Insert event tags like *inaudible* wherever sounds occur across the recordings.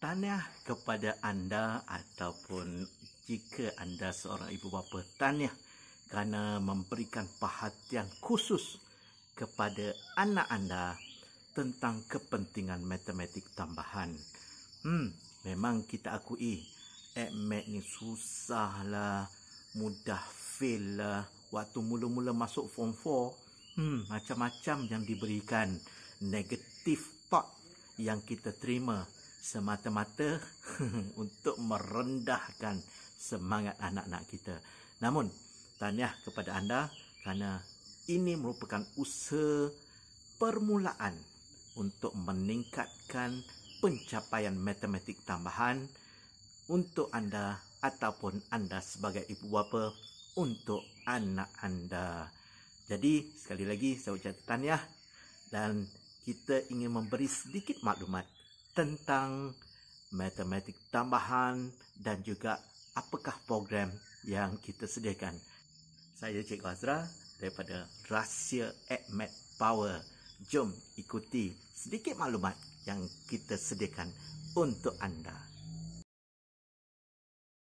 tahniah kepada anda ataupun jika anda seorang ibu bapa tahniah kerana memberikan perhatian khusus kepada anak anda tentang kepentingan matematik tambahan. Hmm, memang kita akui admit ni susah lah, mudah fail lah waktu mula-mula masuk form 4. Hmm, macam-macam yang diberikan negatif thought yang kita terima semata-mata *laughs* untuk merendahkan semangat anak-anak kita. Namun, tahniah kepada anda kerana ini merupakan usaha permulaan untuk meningkatkan pencapaian matematik tambahan untuk anda ataupun anda sebagai ibu bapa untuk anak anda. Jadi, sekali lagi saya ucapkan tahniah dan kita ingin memberi sedikit maklumat tentang matematik tambahan dan juga apakah program yang kita sediakan. Saya Cik Azra daripada Rahsia AdMath Power. Jom ikuti sedikit maklumat yang kita sediakan untuk anda.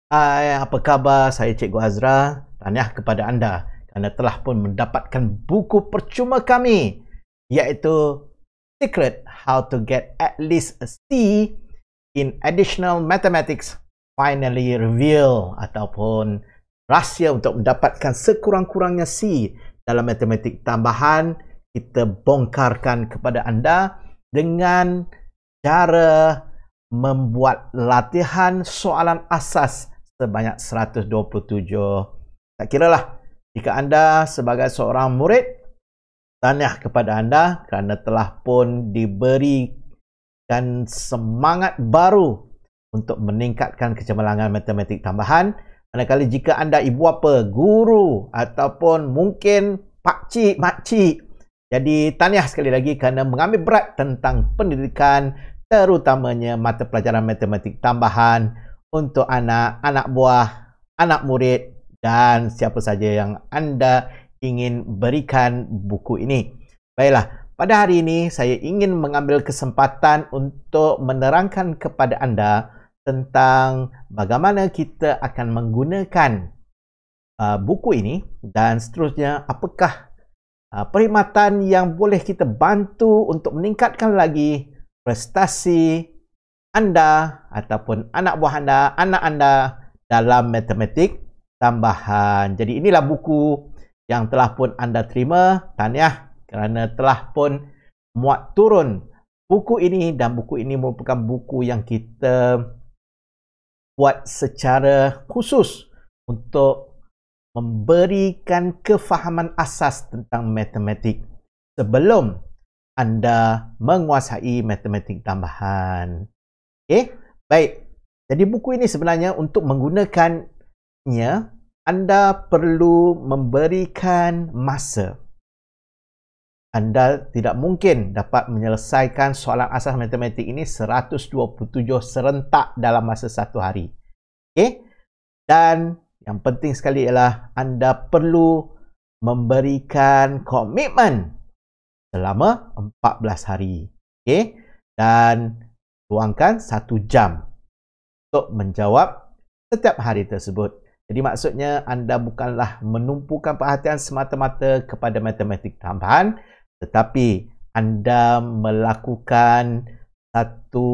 Hai, apa khabar? Saya Cik Azra. Tahniah kepada anda Anda telah pun mendapatkan buku percuma kami iaitu secret how to get at least a C in additional mathematics finally reveal ataupun rahsia untuk mendapatkan sekurang-kurangnya C dalam matematik tambahan kita bongkarkan kepada anda dengan cara membuat latihan soalan asas sebanyak 127 tak kira lah jika anda sebagai seorang murid tahniah kepada anda kerana telah pun diberikan semangat baru untuk meningkatkan kecemerlangan matematik tambahan. Manakala jika anda ibu apa, guru ataupun mungkin pakcik, makcik. Jadi tahniah sekali lagi kerana mengambil berat tentang pendidikan terutamanya mata pelajaran matematik tambahan untuk anak, anak buah, anak murid dan siapa saja yang anda ingin berikan buku ini. Baiklah, pada hari ini saya ingin mengambil kesempatan untuk menerangkan kepada anda tentang bagaimana kita akan menggunakan uh, buku ini dan seterusnya apakah uh, perkhidmatan yang boleh kita bantu untuk meningkatkan lagi prestasi anda ataupun anak buah anda, anak anda dalam matematik tambahan. Jadi inilah buku yang telah pun anda terima tahniah kerana telah pun muat turun buku ini dan buku ini merupakan buku yang kita buat secara khusus untuk memberikan kefahaman asas tentang matematik sebelum anda menguasai matematik tambahan. Okey, baik. Jadi buku ini sebenarnya untuk menggunakannya anda perlu memberikan masa. Anda tidak mungkin dapat menyelesaikan soalan asas matematik ini 127 serentak dalam masa satu hari. Okey? Dan yang penting sekali ialah anda perlu memberikan komitmen selama 14 hari. Okey? Dan luangkan satu jam untuk menjawab setiap hari tersebut. Jadi maksudnya anda bukanlah menumpukan perhatian semata-mata kepada matematik tambahan tetapi anda melakukan satu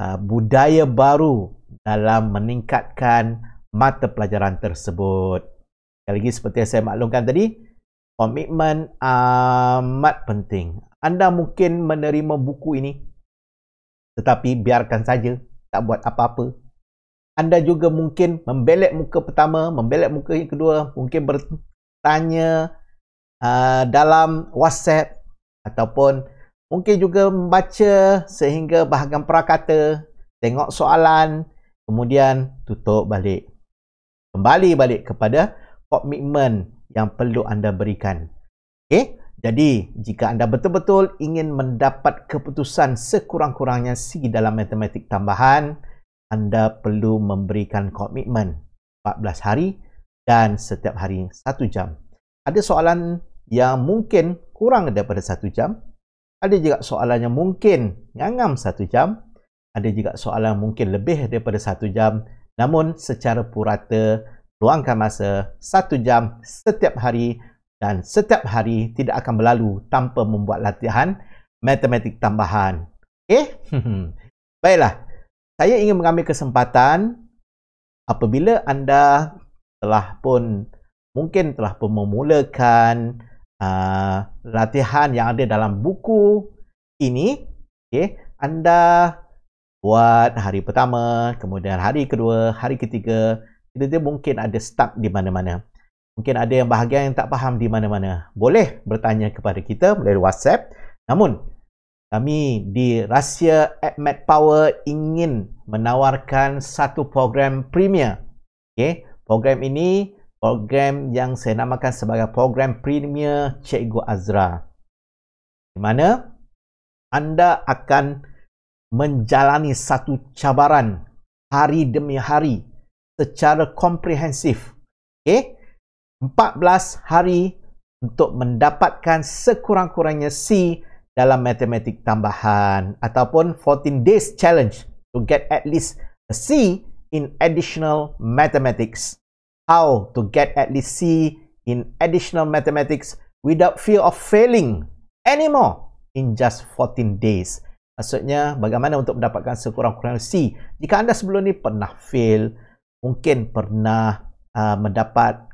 uh, budaya baru dalam meningkatkan mata pelajaran tersebut. Sekali lagi seperti yang saya maklumkan tadi, komitmen amat penting. Anda mungkin menerima buku ini tetapi biarkan saja, tak buat apa-apa, anda juga mungkin membelek muka pertama, membelek muka yang kedua, mungkin bertanya uh, dalam WhatsApp ataupun mungkin juga membaca sehingga bahagian prakata, tengok soalan, kemudian tutup balik. Kembali balik kepada komitmen yang perlu anda berikan. Okey? Jadi, jika anda betul-betul ingin mendapat keputusan sekurang-kurangnya C dalam matematik tambahan, anda perlu memberikan komitmen 14 hari dan setiap hari 1 jam. Ada soalan yang mungkin kurang daripada 1 jam. Ada juga soalan yang mungkin ngangam 1 jam. Ada juga soalan yang mungkin lebih daripada 1 jam. Namun secara purata, luangkan masa 1 jam setiap hari dan setiap hari tidak akan berlalu tanpa membuat latihan matematik tambahan. Okey? Eh? *laughs* Baiklah, saya ingin mengambil kesempatan apabila anda telah pun mungkin telah pun memulakan uh, latihan yang ada dalam buku ini okey anda buat hari pertama kemudian hari kedua hari ketiga kita dia mungkin ada stuck di mana-mana mungkin ada yang bahagian yang tak faham di mana-mana boleh bertanya kepada kita melalui WhatsApp namun kami di Rusia AdMed Power ingin menawarkan satu program premier. Okay. Program ini, program yang saya namakan sebagai program premier Cikgu Azra. Di mana anda akan menjalani satu cabaran hari demi hari secara komprehensif. Okay. 14 hari untuk mendapatkan sekurang-kurangnya C dalam matematik tambahan ataupun 14 days challenge to get at least a C in additional mathematics. How to get at least C in additional mathematics without fear of failing anymore in just 14 days. Maksudnya bagaimana untuk mendapatkan sekurang-kurangnya C jika anda sebelum ni pernah fail, mungkin pernah uh, mendapat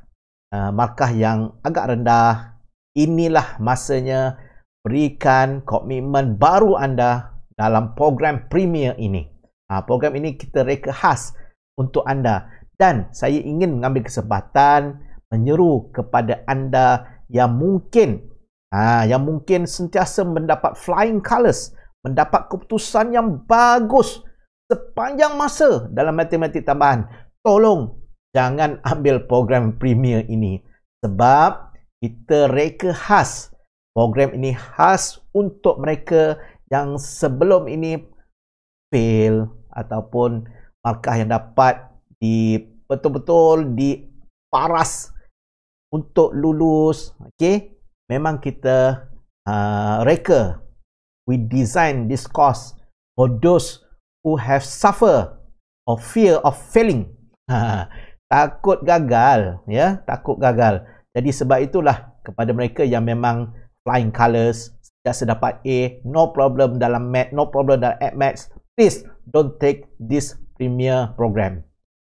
uh, markah yang agak rendah. Inilah masanya berikan komitmen baru anda dalam program premier ini. Ha, program ini kita reka khas untuk anda dan saya ingin mengambil kesempatan menyeru kepada anda yang mungkin ha, yang mungkin sentiasa mendapat flying colours, mendapat keputusan yang bagus sepanjang masa dalam matematik tambahan. Tolong jangan ambil program premier ini sebab kita reka khas Program ini khas untuk mereka yang sebelum ini fail ataupun markah yang dapat di betul-betul di paras untuk lulus. Okay, memang kita uh, reka we design this course for those who have suffer or fear of failing. Ha, takut gagal, ya, takut gagal. Jadi sebab itulah kepada mereka yang memang flying colors Just dapat A No problem dalam mat, No problem dalam app max Please don't take this premier program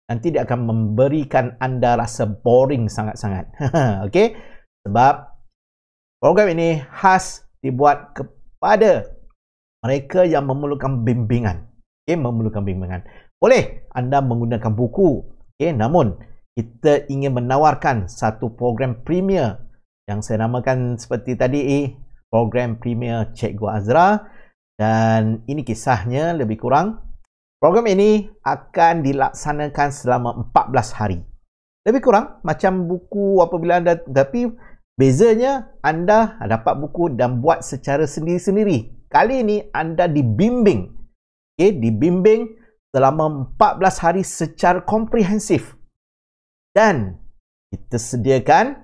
Nanti dia akan memberikan anda rasa boring sangat-sangat *laughs* Okay Sebab Program ini khas dibuat kepada Mereka yang memerlukan bimbingan Okay, memerlukan bimbingan Boleh anda menggunakan buku Okay, namun kita ingin menawarkan satu program premier yang saya namakan seperti tadi eh, program premier Cikgu Azra dan ini kisahnya lebih kurang program ini akan dilaksanakan selama 14 hari lebih kurang macam buku apabila anda tapi bezanya anda dapat buku dan buat secara sendiri-sendiri kali ini anda dibimbing okay, dibimbing selama 14 hari secara komprehensif dan kita sediakan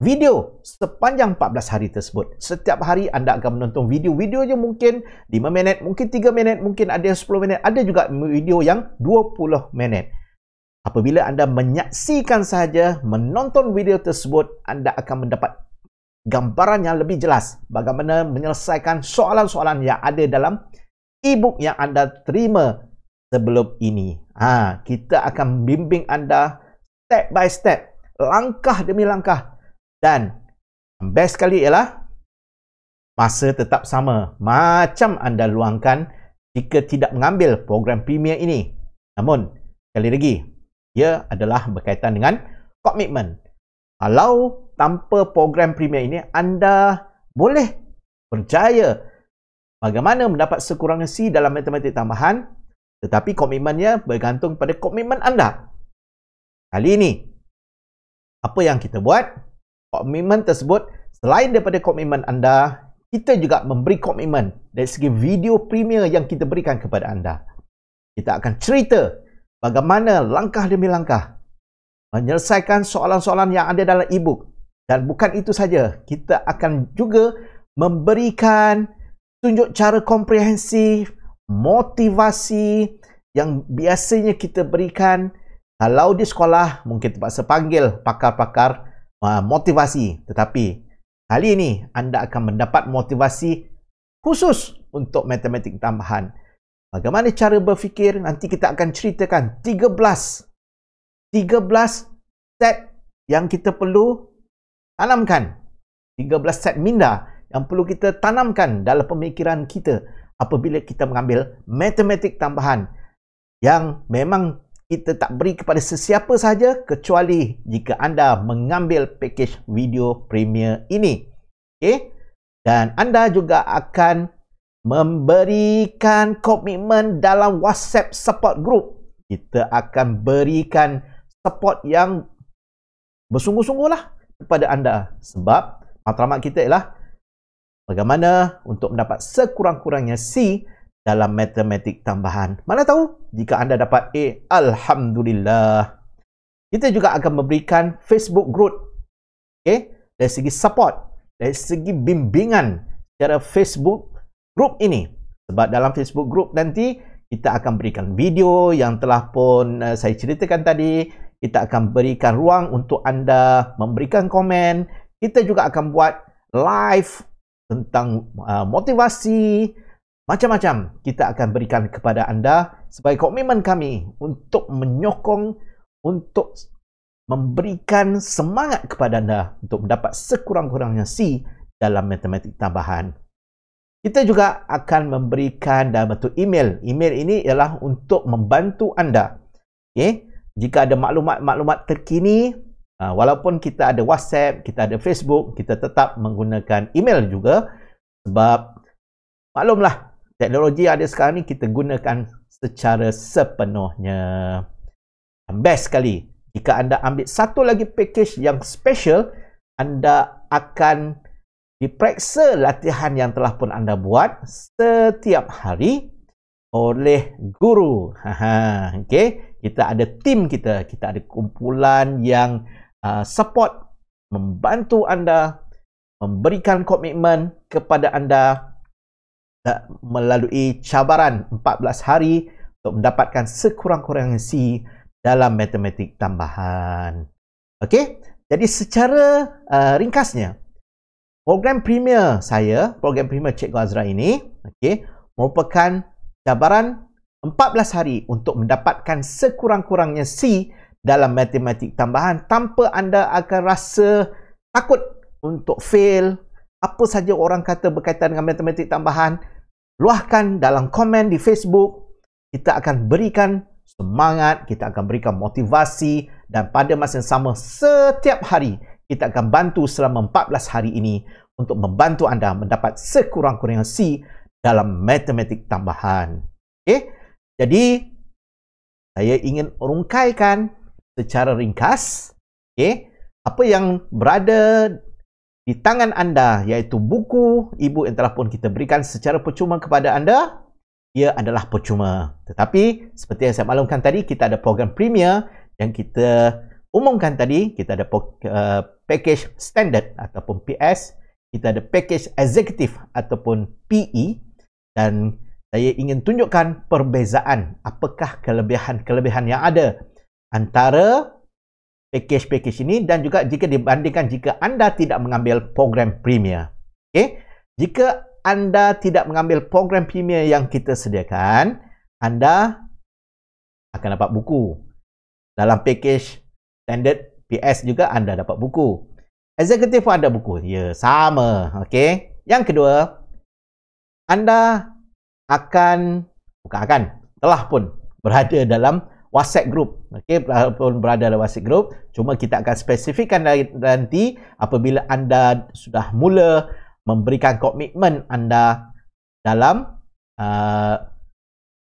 video sepanjang 14 hari tersebut. Setiap hari anda akan menonton video. Video je mungkin 5 minit, mungkin 3 minit, mungkin ada yang 10 minit. Ada juga video yang 20 minit. Apabila anda menyaksikan sahaja, menonton video tersebut, anda akan mendapat gambaran yang lebih jelas bagaimana menyelesaikan soalan-soalan yang ada dalam e-book yang anda terima sebelum ini. Ha, kita akan bimbing anda step by step, langkah demi langkah dan best sekali ialah masa tetap sama macam anda luangkan jika tidak mengambil program premier ini. Namun, sekali lagi, ia adalah berkaitan dengan komitmen. Kalau tanpa program premier ini, anda boleh berjaya bagaimana mendapat sekurangnya C dalam matematik tambahan tetapi komitmennya bergantung pada komitmen anda. Kali ini, apa yang kita buat? komitmen tersebut selain daripada komitmen anda kita juga memberi komitmen dari segi video premier yang kita berikan kepada anda kita akan cerita bagaimana langkah demi langkah menyelesaikan soalan-soalan yang ada dalam e-book dan bukan itu saja kita akan juga memberikan tunjuk cara komprehensif motivasi yang biasanya kita berikan kalau di sekolah mungkin terpaksa panggil pakar-pakar Ah, motivasi. Tetapi kali ini anda akan mendapat motivasi khusus untuk matematik tambahan. Bagaimana cara berfikir? Nanti kita akan ceritakan 13 13 set yang kita perlu tanamkan. 13 set minda yang perlu kita tanamkan dalam pemikiran kita apabila kita mengambil matematik tambahan yang memang kita tak beri kepada sesiapa sahaja kecuali jika anda mengambil package video premier ini. Okey. Dan anda juga akan memberikan komitmen dalam WhatsApp support group. Kita akan berikan support yang bersungguh-sungguhlah kepada anda sebab matlamat kita ialah bagaimana untuk mendapat sekurang-kurangnya C dalam matematik tambahan. Mana tahu jika anda dapat A, alhamdulillah. Kita juga akan memberikan Facebook group, okay? dari segi support, dari segi bimbingan cara Facebook group ini. Sebab dalam Facebook group nanti kita akan berikan video yang telah pun eh, saya ceritakan tadi, kita akan berikan ruang untuk anda memberikan komen. Kita juga akan buat live tentang uh, motivasi macam-macam kita akan berikan kepada anda sebagai komitmen kami untuk menyokong untuk memberikan semangat kepada anda untuk mendapat sekurang-kurangnya C dalam matematik tambahan. Kita juga akan memberikan dalam bentuk email. Email ini ialah untuk membantu anda. Okay? Jika ada maklumat-maklumat terkini, ha, walaupun kita ada WhatsApp, kita ada Facebook, kita tetap menggunakan email juga sebab maklumlah teknologi ada sekarang ni kita gunakan secara sepenuhnya. Best sekali. Jika anda ambil satu lagi package yang special, anda akan diperiksa latihan yang telah pun anda buat setiap hari oleh guru. Haha, okey. Kita ada tim kita, kita ada kumpulan yang uh, support membantu anda memberikan komitmen kepada anda melalui cabaran 14 hari untuk mendapatkan sekurang-kurangnya C dalam matematik tambahan. Okey, jadi secara uh, ringkasnya, program premier saya, program premier Cikgu Azra ini, okey, merupakan cabaran 14 hari untuk mendapatkan sekurang-kurangnya C dalam matematik tambahan tanpa anda akan rasa takut untuk fail, apa saja orang kata berkaitan dengan matematik tambahan, luahkan dalam komen di Facebook. Kita akan berikan semangat, kita akan berikan motivasi dan pada masa yang sama setiap hari kita akan bantu selama 14 hari ini untuk membantu anda mendapat sekurang-kurangnya C dalam matematik tambahan. Okay, Jadi saya ingin rungkaikan secara ringkas okay, apa yang berada di tangan anda iaitu buku ibu yang telah pun kita berikan secara percuma kepada anda ia adalah percuma tetapi seperti yang saya maklumkan tadi kita ada program premier yang kita umumkan tadi kita ada eh, package standard ataupun PS kita ada package executive ataupun PE dan saya ingin tunjukkan perbezaan apakah kelebihan-kelebihan yang ada antara pakej-pakej ini dan juga jika dibandingkan jika anda tidak mengambil program premier. Okey. Jika anda tidak mengambil program premier yang kita sediakan, anda akan dapat buku. Dalam pakej standard PS juga anda dapat buku. Executive pun ada buku. Ya, sama. Okey. Yang kedua, anda akan bukan akan telah pun berada dalam WhatsApp group. Okey, walaupun berada dalam WhatsApp group, cuma kita akan spesifikkan nanti apabila anda sudah mula memberikan komitmen anda dalam uh,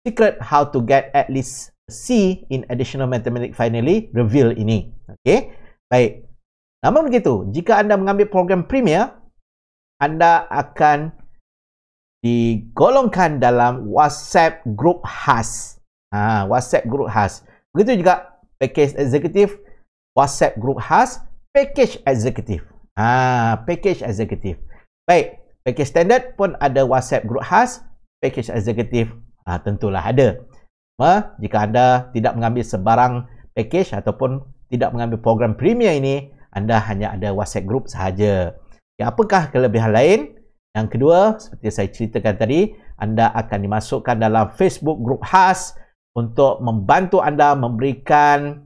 secret how to get at least C in additional mathematics finally reveal ini. Okey. Baik. Namun begitu, jika anda mengambil program premier, anda akan digolongkan dalam WhatsApp group khas ha, WhatsApp group khas. Begitu juga package eksekutif, WhatsApp group khas, package eksekutif. Ha, package eksekutif. Baik, package standard pun ada WhatsApp group khas, package eksekutif ha, tentulah ada. Ha, jika anda tidak mengambil sebarang package ataupun tidak mengambil program premium ini, anda hanya ada WhatsApp group sahaja. Ya, apakah kelebihan lain? Yang kedua, seperti saya ceritakan tadi, anda akan dimasukkan dalam Facebook group khas, untuk membantu anda memberikan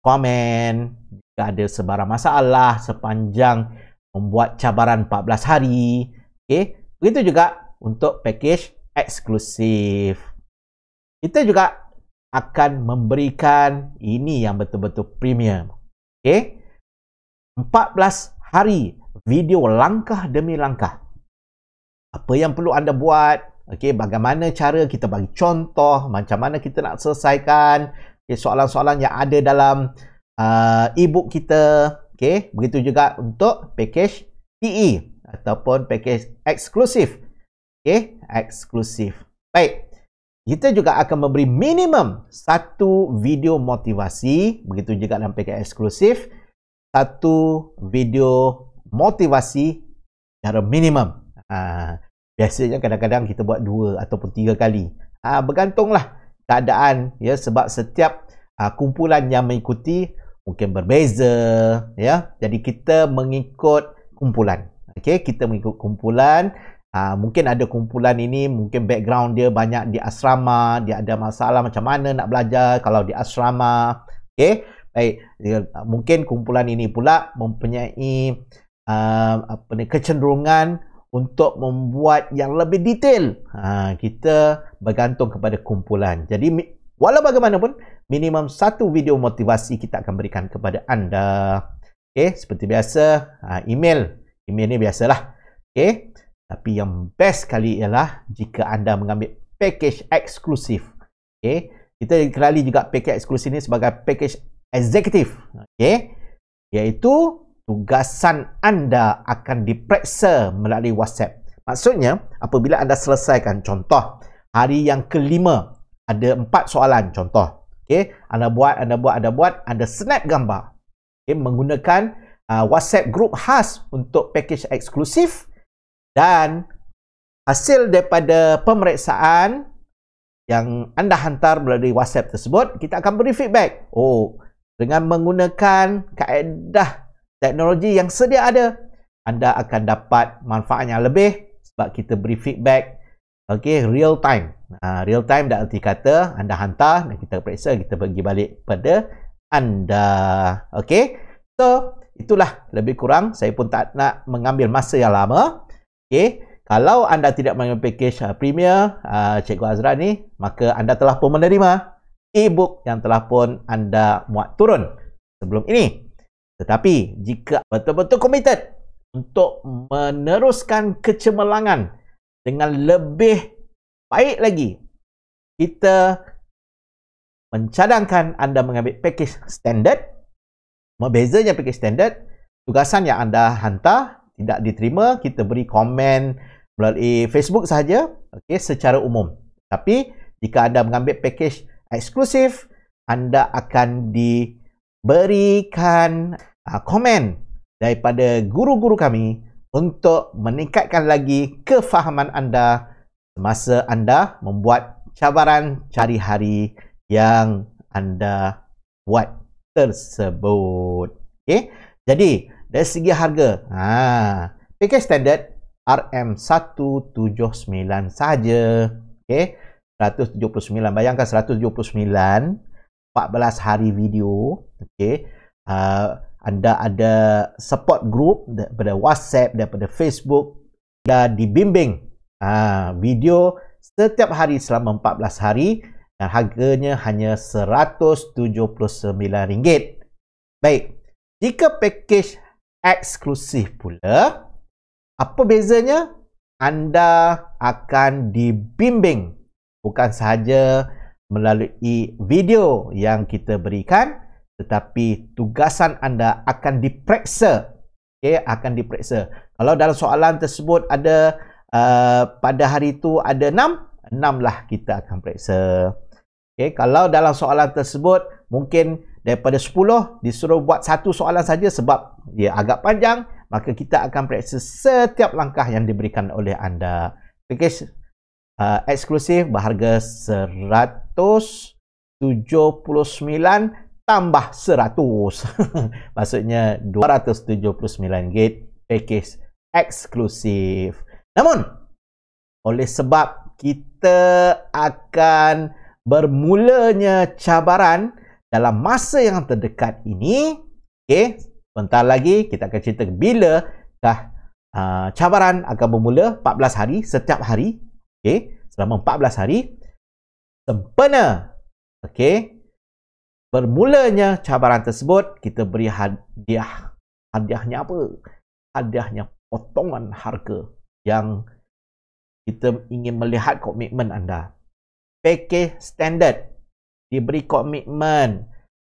komen jika ada sebarang masalah sepanjang membuat cabaran 14 hari. okay? begitu juga untuk package eksklusif. Kita juga akan memberikan ini yang betul-betul premium. okay? 14 hari video langkah demi langkah. Apa yang perlu anda buat Okey, bagaimana cara kita bagi contoh, macam mana kita nak selesaikan okay, soalan-soalan yang ada dalam uh, e-book kita. Okey, begitu juga untuk package PE ataupun package eksklusif. Okey, eksklusif. Baik, kita juga akan memberi minimum satu video motivasi, begitu juga dalam package eksklusif, satu video motivasi secara minimum. Uh, biasanya kadang-kadang kita buat dua ataupun tiga kali. Ah bergantunglah keadaan ya sebab setiap uh, kumpulan yang mengikuti mungkin berbeza ya. Jadi kita mengikut kumpulan. Okey, kita mengikut kumpulan. Uh, mungkin ada kumpulan ini mungkin background dia banyak di asrama, dia ada masalah macam mana nak belajar kalau di asrama. Okey. Baik, ya, mungkin kumpulan ini pula mempunyai uh, apa ni kecenderungan untuk membuat yang lebih detail. Ha, kita bergantung kepada kumpulan. Jadi walau bagaimanapun minimum satu video motivasi kita akan berikan kepada anda. Okey, seperti biasa ha, email, email ni biasalah. Okey. Tapi yang best kali ialah jika anda mengambil package eksklusif. Okey, kita kenali juga package eksklusif ni sebagai package executive. Okey. Iaitu tugasan anda akan diperiksa melalui WhatsApp. Maksudnya, apabila anda selesaikan, contoh, hari yang kelima, ada empat soalan, contoh. Okay, anda buat, anda buat, anda buat, anda snap gambar. Okay, menggunakan uh, WhatsApp group khas untuk package eksklusif dan hasil daripada pemeriksaan yang anda hantar melalui WhatsApp tersebut, kita akan beri feedback. Oh, dengan menggunakan kaedah teknologi yang sedia ada anda akan dapat manfaatnya lebih sebab kita beri feedback okay, real time uh, real time dah erti kata anda hantar dan kita periksa kita bagi balik pada anda okay? so itulah lebih kurang saya pun tak nak mengambil masa yang lama okay? kalau anda tidak mengambil package uh, premier uh, Cikgu Azra ni maka anda telah pun menerima e-book yang telah pun anda muat turun sebelum ini tetapi jika betul-betul committed untuk meneruskan kecemerlangan dengan lebih baik lagi, kita mencadangkan anda mengambil package standard. Membezanya package standard, tugasan yang anda hantar tidak diterima, kita beri komen melalui Facebook sahaja okay, secara umum. Tapi jika anda mengambil package eksklusif, anda akan diberikan Ah, komen daripada guru-guru kami untuk meningkatkan lagi kefahaman anda semasa anda membuat cabaran cari hari yang anda buat tersebut. Okay? Jadi, dari segi harga, ha, PK standard RM179 sahaja. Okay? 179 bayangkan 179 14 hari video Okay. uh, ah, anda ada support group daripada WhatsApp, daripada Facebook dah dibimbing uh, video setiap hari selama 14 hari dan harganya hanya RM179. Baik, jika package eksklusif pula, apa bezanya? Anda akan dibimbing bukan sahaja melalui video yang kita berikan, tetapi tugasan anda akan diperiksa okey akan diperiksa kalau dalam soalan tersebut ada uh, pada hari itu ada 6 6 lah kita akan periksa okey kalau dalam soalan tersebut mungkin daripada 10 disuruh buat satu soalan saja sebab dia agak panjang maka kita akan periksa setiap langkah yang diberikan oleh anda okey uh, eksklusif berharga 100 79 tambah 100. *laughs* Maksudnya 279 gate package eksklusif. Namun oleh sebab kita akan bermulanya cabaran dalam masa yang terdekat ini, okey, sebentar lagi kita akan cerita bila dah uh, cabaran akan bermula 14 hari setiap hari, okey, selama 14 hari sempena. Okey, bermulanya cabaran tersebut kita beri hadiah hadiahnya apa hadiahnya potongan harga yang kita ingin melihat komitmen anda PK standard diberi komitmen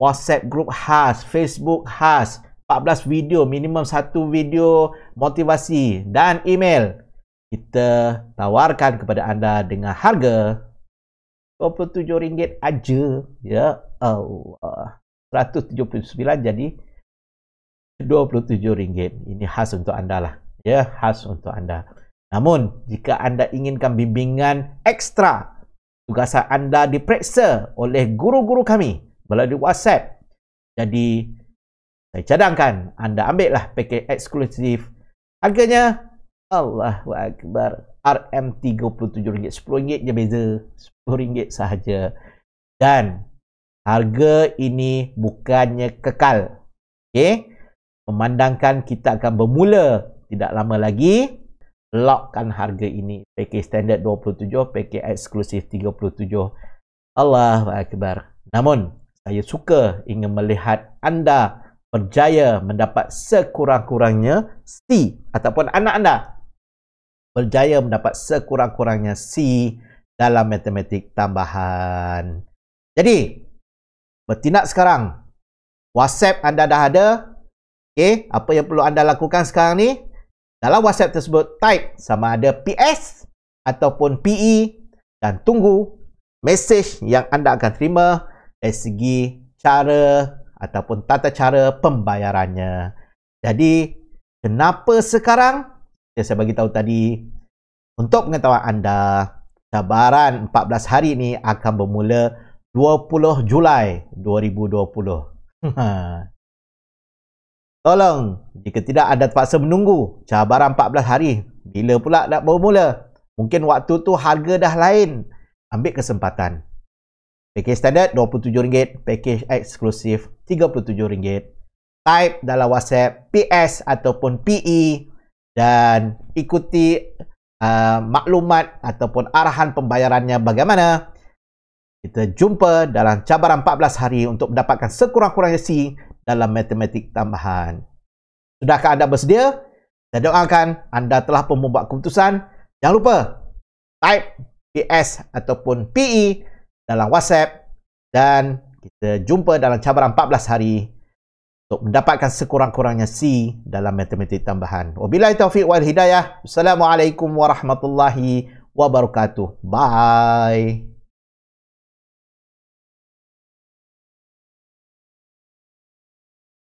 WhatsApp group khas, Facebook khas, 14 video, minimum 1 video motivasi dan email. Kita tawarkan kepada anda dengan harga RM27 aja. Ya Allah. RM179 jadi RM27. Ini khas untuk anda lah. Ya, khas untuk anda. Namun, jika anda inginkan bimbingan ekstra, tugasan anda diperiksa oleh guru-guru kami melalui WhatsApp. Jadi, saya cadangkan anda ambillah paket eksklusif. Harganya Allah wa Akbar. RM37 ringgit. RM10 je beza. RM10 sahaja. Dan harga ini bukannya kekal. Okey. Memandangkan kita akan bermula tidak lama lagi. Lockkan harga ini. PK standard 27. PK eksklusif 37. Allah wa Akbar. Namun, saya suka ingin melihat anda berjaya mendapat sekurang-kurangnya si ataupun anak anda berjaya mendapat sekurang-kurangnya C dalam matematik tambahan. Jadi, bertindak sekarang. WhatsApp anda dah ada. Okey, apa yang perlu anda lakukan sekarang ni? Dalam WhatsApp tersebut, type sama ada PS ataupun PE dan tunggu mesej yang anda akan terima dari segi cara ataupun tata cara pembayarannya. Jadi, kenapa sekarang? yang saya bagi tahu tadi untuk pengetahuan anda cabaran 14 hari ini akan bermula 20 Julai 2020 ha. tolong jika tidak ada terpaksa menunggu cabaran 14 hari bila pula nak bermula mungkin waktu tu harga dah lain ambil kesempatan Package standard RM27, package eksklusif RM37. Type dalam WhatsApp PS ataupun PE dan ikuti uh, maklumat ataupun arahan pembayarannya bagaimana. Kita jumpa dalam cabaran 14 hari untuk mendapatkan sekurang-kurangnya C dalam matematik tambahan. Sudahkah anda bersedia? Saya doakan anda telah pun membuat keputusan. Jangan lupa type PS ataupun PE dalam WhatsApp dan kita jumpa dalam cabaran 14 hari untuk mendapatkan sekurang-kurangnya C dalam matematik tambahan. Wabillahi taufiq wal hidayah. Assalamualaikum warahmatullahi wabarakatuh. Bye.